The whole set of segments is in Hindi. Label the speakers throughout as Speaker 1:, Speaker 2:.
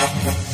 Speaker 1: Gracias.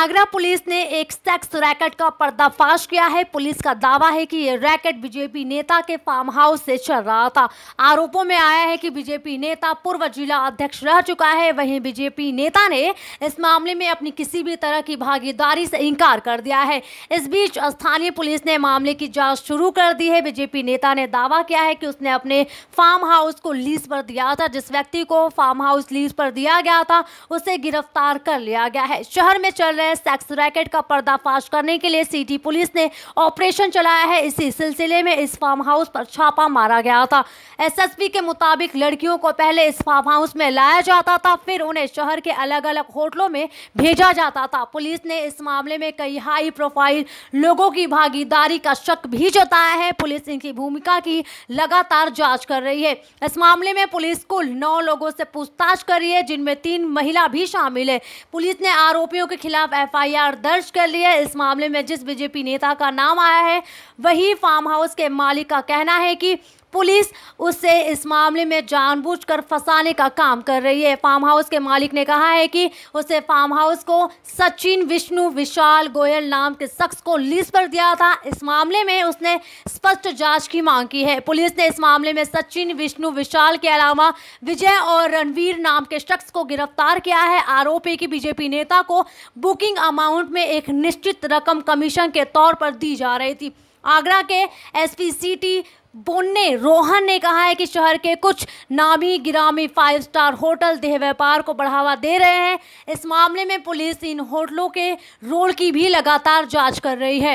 Speaker 1: आगरा पुलिस ने एक सेक्स रैकेट का पर्दाफाश किया है पुलिस का दावा है कि यह रैकेट बीजेपी नेता के फार्म हाउस से चल रहा था आरोपों में आया है कि बीजेपी नेता पूर्व जिला अध्यक्ष रह चुका है वहीं बीजेपी नेता ने इस मामले में अपनी किसी भी तरह की भागीदारी से इनकार कर दिया है इस बीच स्थानीय पुलिस ने मामले की जाँच शुरू कर दी है बीजेपी नेता ने दावा किया है कि उसने अपने फार्म हाउस को लीज पर दिया था जिस व्यक्ति को फार्म हाउस लीज पर दिया गया था उसे गिरफ्तार कर लिया गया है शहर में चल रहे है सेक्स रैकेट का पर्दाफाश करने के लिए सिटी पुलिस ने ऑपरेशन चलाया है इसी सिलसिले में इस फार्म हाउस पर छापा मारा गया था एसएसपी के मुताबिक लड़कियों को पहले इस फार्म हाउस में लाया जाता था फिर उन्हें शहर के अलग अलग होटलों में भेजा जाता था पुलिस ने इस मामले में कई हाई प्रोफाइल लोगों की भागीदारी का शक भी जताया है पुलिस इनकी भूमिका की लगातार जाँच कर रही है इस मामले में पुलिस कुल नौ लोगों से पूछताछ कर रही है जिनमें तीन महिला भी शामिल है पुलिस ने आरोपियों के खिलाफ एफआईआर दर्ज कर लिया इस मामले में जिस बीजेपी नेता का नाम आया है वही फार्म हाउस के मालिक का कहना है कि पुलिस उसे इस मामले में जानबूझकर फंसाने का काम कर रही है फार्म हाउस के मालिक ने कहा है कि उसे फार्म हाउस को सचिन विष्णु विशाल गोयल नाम के शख्स को लीज पर दिया था इस मामले में उसने स्पष्ट जांच की मांग की है पुलिस ने इस मामले में सचिन विष्णु विशाल के अलावा विजय और रणवीर नाम के शख्स को गिरफ्तार किया है आरोप है कि बीजेपी नेता को बुकिंग अमाउंट में एक निश्चित रकम कमीशन के तौर पर दी जा रही थी आगरा के एसपी सीटी बोन्ने रोहन ने कहा है कि शहर के कुछ नामी गिरामी फाइव स्टार होटल देह व्यापार को बढ़ावा दे रहे हैं इस मामले में पुलिस इन होटलों के रोल की भी लगातार जांच कर रही है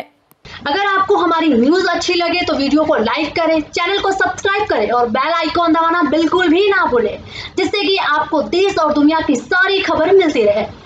Speaker 1: अगर आपको हमारी न्यूज अच्छी लगे तो वीडियो को लाइक करें चैनल को सब्सक्राइब करें और बेल आइकॉन दबाना बिल्कुल भी ना भूलें जिससे कि आपको देश और दुनिया की सारी खबर मिलती रहे